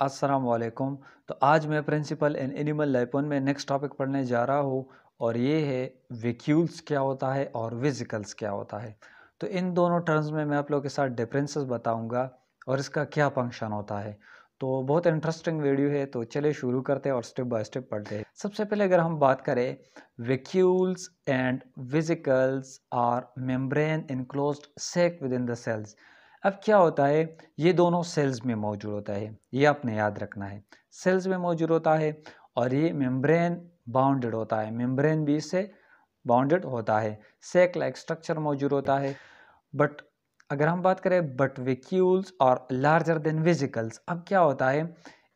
अस्सलाम वालेकुम तो आज मैं प्रिंसिपल इन एनिमल लाइपोन में नेक्स्ट टॉपिक पढ़ने जा रहा हूँ और ये है वेक्यूल्स क्या होता है और विजिकल्स क्या होता है तो इन दोनों टर्म्स में मैं आप लोगों के साथ डिफरेंसेस बताऊंगा और इसका क्या फंक्शन होता है तो बहुत इंटरेस्टिंग वीडियो है तो चले शुरू करते हैं और स्टेप बाय स्टेप पढ़ते हैं सबसे पहले अगर हम बात करें vacuoles and vesicles are membrane enclose sac within the cells अब क्या होता है ये दोनों सेल्स में मौजूद होता है ये आपने याद रखना है सेल्स में मौजूद होता है और ये मेम्ब्रेन बाउंडेड होता है मेम्ब्रेन भी इससे बाउंडेड होता है सेक लाइक स्ट्रक्चर मौजूद होता है बट अगर हम बात करें बट विक्यूल्स और लार्जर देन विजिकल्स अब क्या होता है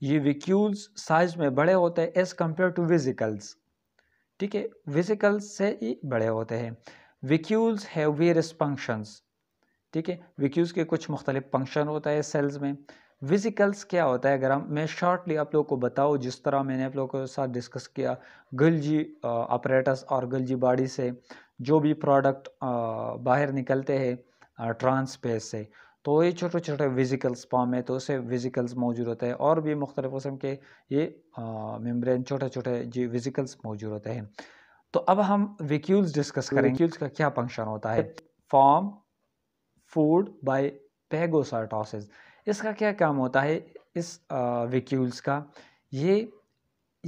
ये विक्यूल्स साइज में बड़े होते हैं एज कम्पेयर टू विजिकल्स ठीक है विजिकल्स से ही बड़े होते हैं विक्यूल्स है वेरियस फंक्शंस ठीक है विक्यूल्स के कुछ मुख्तलिफ फंक्शन होता है सेल्स में विजिकल्स क्या होता है अगर हम मैं शॉर्टली आप लोग को बताऊँ जिस तरह मैंने आप लोगों के साथ डिस्कस किया गलजी ऑपरेटस और गलजी बॉडी से जो भी प्रोडक्ट बाहर निकलते हैं ट्रांस स्पेस से तो ये छोटे छोटे विजिकल्स फॉर्म है तो उससे विजिकल्स मौजूद होते हैं और भी मुख्तलिफ़ कस्म के ये मेम्ब्रेन छोटे छोटे जी विजिकल्स मौजूद होते हैं तो अब हम विक्यूल्स डिस्कस करें वेक्यूल्स का क्या फंक्शन होता है फॉर्म फूड बाय पेगोसाइटोसिस इसका क्या काम होता है इस विक्यूल्स का ये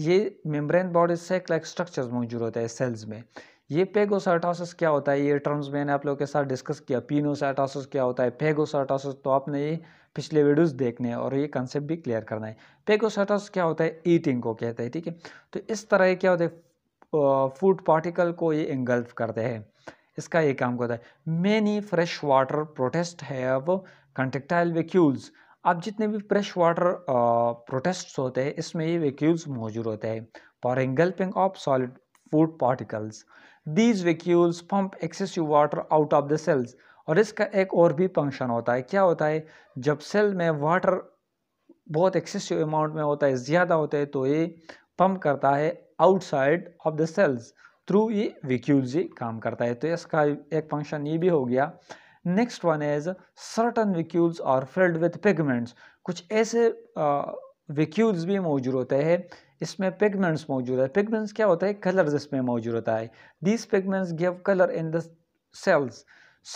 ये मेम्ब्रेन बॉडी से लाइक स्ट्रक्चर मौजूद होते हैं सेल्स में ये पेगोसाइटोसिस क्या होता है ये टर्म्स मैंने आप लोगों के साथ डिस्कस किया पीनोसाइटोसिस क्या होता है पेगोसाइटोसिस तो आपने ये पिछले वीडियोस देखने हैं और ये कंसेप्ट भी क्लियर करना है पेगोसाइटोसिस क्या होता है ईटिंग को कहते हैं ठीक है तो इस तरह क्या होता है फूड पार्टिकल को ये इंगल्फ करते हैं इसका ये काम करता है many fresh water protists have contractile vacuoles अब जितने भी फ्रेश वाटर प्रोटेस्ट होते हैं इसमें ये वेक्यूल्स मौजूद होते हैं for engulfing of solid food particles these vacuoles pump excessive water out of the cells और इसका एक और भी फंक्शन होता है क्या होता है जब सेल में वाटर बहुत एक्सेसिव अमाउंट में होता है ज़्यादा होता है तो ये पम्प करता है outside of the cells through ये विक्यूल्स ही काम करता है तो इसका एक फंक्शन ये भी हो गया next one is certain vacuoles और फिल्ड विथ पिगमेंट्स कुछ ऐसे आ, विक्यूल्स भी मौजूद होते हैं इसमें पिगमेंट्स मौजूद है पिगमेंट्स क्या होता है कलर्स इसमें मौजूद होता है this pigments give colour in the cells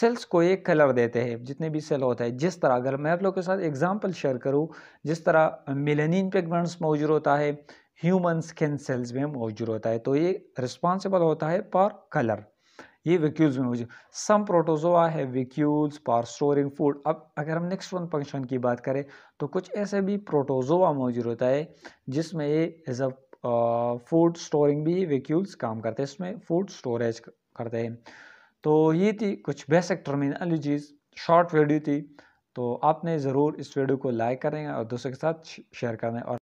cells को एक कलर देते हैं जितने भी सेल होता है जिस तरह अगर मैं आप लोग के साथ एग्जांपल शेयर करूं जिस तरह मिलेनिन पिगमेंट्स मौजूद होता है ह्यूमन स्किन सेल्स में मौजूद होता है तो ये रिस्पॉन्सिबल होता है फॉर कलर ये वेक्यूल्स में मौजूद सम प्रोटोजोआ है विक्यूल्स फॉर स्टोरिंग फूड अब अगर हम नेक्स्ट वन फंक्शन की बात करें तो कुछ ऐसे भी प्रोटोजोआ मौजूद होता है जिसमें ये एज अ फूड स्टोरिंग भी वेक्यूल्स काम करते हैं इसमें फूड स्टोरेज करते हैं तो ये थी कुछ बेसिक टर्मिनोलॉजीज शॉर्ट वीडियो थी तो आपने ज़रूर इस वीडियो को लाइक करेंगे और दूसरों के साथ शेयर करें और